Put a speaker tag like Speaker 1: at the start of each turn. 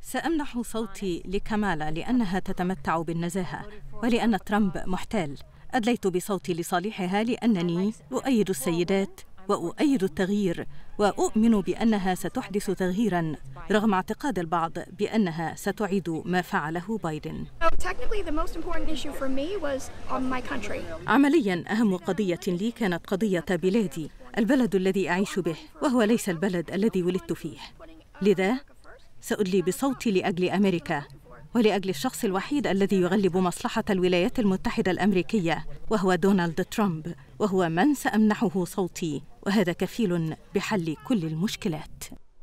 Speaker 1: سأمنح صوتي لكمالا لأنها تتمتع بالنزاهة ولأن ترامب محتال أدليت بصوتي لصالحها لأنني أؤيد السيدات وأؤيد التغيير وأؤمن بأنها ستحدث تغييرا رغم اعتقاد البعض بأنها ستعيد ما فعله بايدن عمليا أهم قضية لي كانت قضية بلادي البلد الذي أعيش به وهو ليس البلد الذي ولدت فيه لذا سأدلي بصوتي لأجل أمريكا ولأجل الشخص الوحيد الذي يغلب مصلحة الولايات المتحدة الأمريكية وهو دونالد ترامب وهو من سأمنحه صوتي وهذا كفيل بحل كل المشكلات